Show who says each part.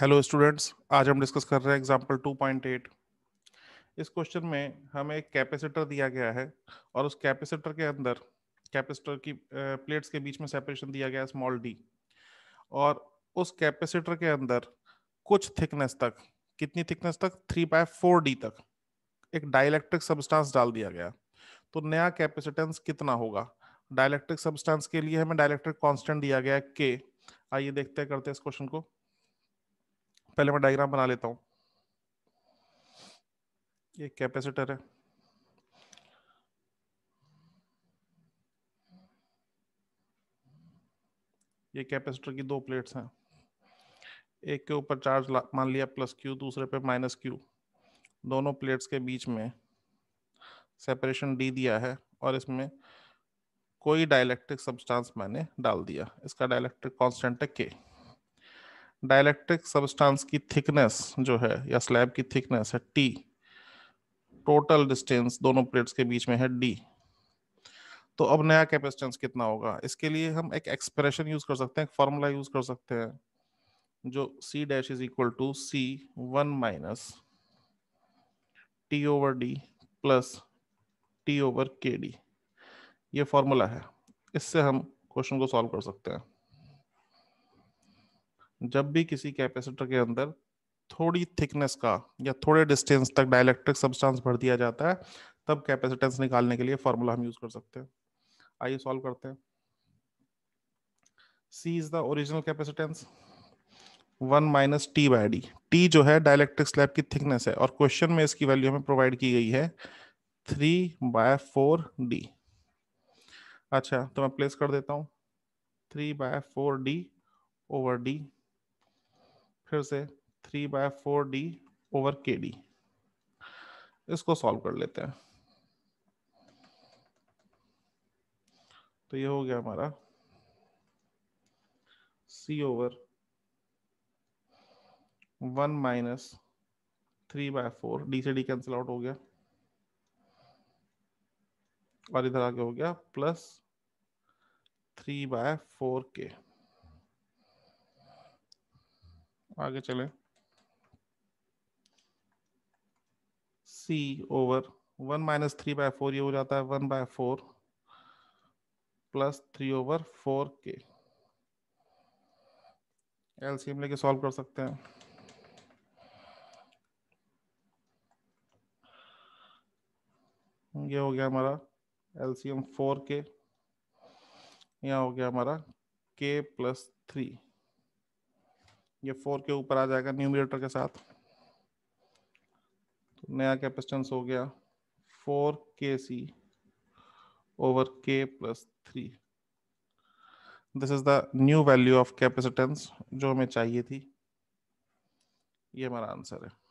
Speaker 1: hello students आज हम discuss कर रहे हैं एग्जांपल 2.8 इस क्वेश्चन में हमें एक कैपेसिटर दिया गया है और उस कैपेसिटर के अंदर कैपेसिटर की प्लेट्स के बीच में सेपरेशन दिया गया है स्मॉल डी और उस कैपेसिटर के अंदर कुछ थिकनेस तक कितनी थिकनेस तक थ्री बाय फोर डी तक एक डायलैक्ट्रिक सब्सटेंस डाल दिया गया तो नया कैपेसिटेंस कितना होगा डायलैक्ट्रिक सबस्टांस के लिए हमें डायलैक्ट्रिक कॉन्स्टेंट दिया गया है के आइए देखते करते हैं इस क्वेश्चन को पहले मैं डायग्राम बना लेता हूँ ये कैपेसिटर है ये कैपेसिटर की दो प्लेट्स हैं एक के ऊपर चार्ज मान लिया प्लस क्यू दूसरे पे माइनस क्यू दोनों प्लेट्स के बीच में सेपरेशन डी दिया है और इसमें कोई डायलैक्ट्रिक सब्सटेंस मैंने डाल दिया इसका डायलैक्ट्रिक कांस्टेंट है के डायलैक्ट्रिक सबस्टांस की थिकनेस जो है या स्लैब की थिकनेस है टी टोटल डिस्टेंस दोनों प्लेट्स के बीच में है डी तो अब नया कैपेसिटेंस कितना होगा इसके लिए हम एक एक्सप्रेशन यूज कर सकते हैं फॉर्मूला यूज कर सकते हैं जो C dash is equal to C one minus T over D plus T over K D ये फॉर्मूला है इससे हम क्वेश्चन को सॉल्व कर सकते हैं जब भी किसी कैपेसिटर के अंदर थोड़ी थिकनेस का या थोड़े डिस्टेंस तक डायलैक्ट्रिक सब्सटेंस भर दिया जाता है तब कैपेसिटेंस निकालने के लिए फॉर्मूला हम यूज कर सकते हैं आइए सॉल्व करते हैं C is the original capacitance one minus T by D T जो है डायलैक्ट्रिक स्लैब की थिकनेस है और क्वेश्चन में इसकी वैल्यू हमें प्रोवाइड की गई है थ्री बाय फोर डी अच्छा तो मैं प्लेस कर देता हूँ three by four D over D फिर से three by four D over K D इसको सॉल्व कर लेते हैं तो ये हो गया हमारा C over one minus three by four D से डी कैंसिल आउट हो गया और इधर आगे हो गया प्लस थ्री बाय फोर के आगे चले C over one minus three by four ये हो जाता है one by four plus three over four के एलसीएम लेके सॉल्व कर सकते हैं ये हो गया हमारा एलसीएम फोर के यहाँ हो गया हमारा के प्लस थ्री ये फोर के ऊपर आ जाएगा न्यूमिनेटर के साथ तो नया कैपेसिटेंस हो गया four K C over K plus three this is the new value of capacitance जो हमें चाहिए थी ये हमारा आंसर है